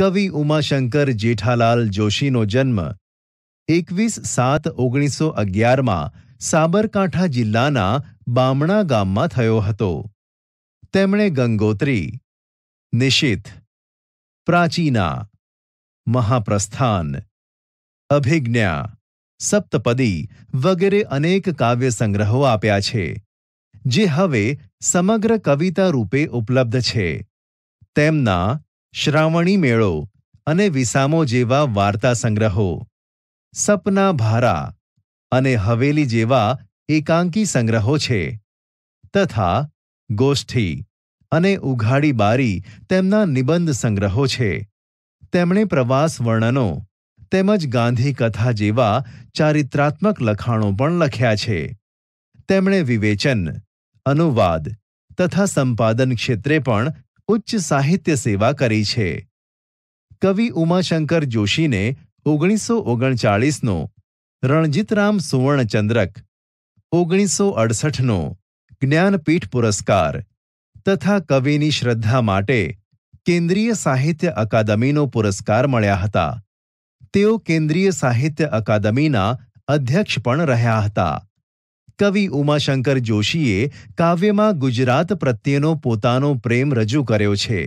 કવિ ઉમાશંકર જેઠાલાલ જોશીનો જન્મ એકવીસ સાત ઓગણીસો અગિયારમાં સાબરકાંઠા જિલ્લાના બામણા ગામમાં થયો હતો તેમણે ગંગોત્રી નિશિત પ્રાચીના મહાપ્રસ્થાન અભિજ્ઞા સપ્તપદી વગેરે અનેક કાવ્ય સંગ્રહો આપ્યા છે જે હવે સમગ્ર કવિતા રૂપે ઉપલબ્ધ છે તેમના શ્રાવણી મેળો અને વિસામો જેવા વાર્તા સંગ્રહો સપના ભારા અને હવેલી જેવા એકાંકી સંગ્રહો છે તથા ગોષ્ઠી અને ઉઘાડી બારી તેમના નિબંધ સંગ્રહો છે તેમણે પ્રવાસ વર્ણનો તેમજ ગાંધી કથા જેવા ચારિત્રાત્મક લખાણો પણ લખ્યા છે તેમણે વિવેચન અનુવાદ તથા સંપાદન ક્ષેત્રે પણ ઉચ્ચ સાહિત્ય સેવા કરી છે કવિ ઉમાશંકર જોશીને ઓગણીસો ઓગણચાળીસનો રણજીતરામ સુવર્ણચંદ્રક ઓગણીસો અડસઠનો જ્ઞાનપીઠ પુરસ્કાર તથા કવિની શ્રદ્ધા માટે કેન્દ્રીય સાહિત્ય અકાદમીનો પુરસ્કાર મળ્યા હતા તેઓ કેન્દ્રીય સાહિત્ય અકાદમીના અધ્યક્ષ પણ રહ્યા હતા કવિ ઉમાશંકર જોશીએ કાવ્યમાં ગુજરાત પ્રત્યેનો પોતાનો પ્રેમ રજૂ કર્યો છે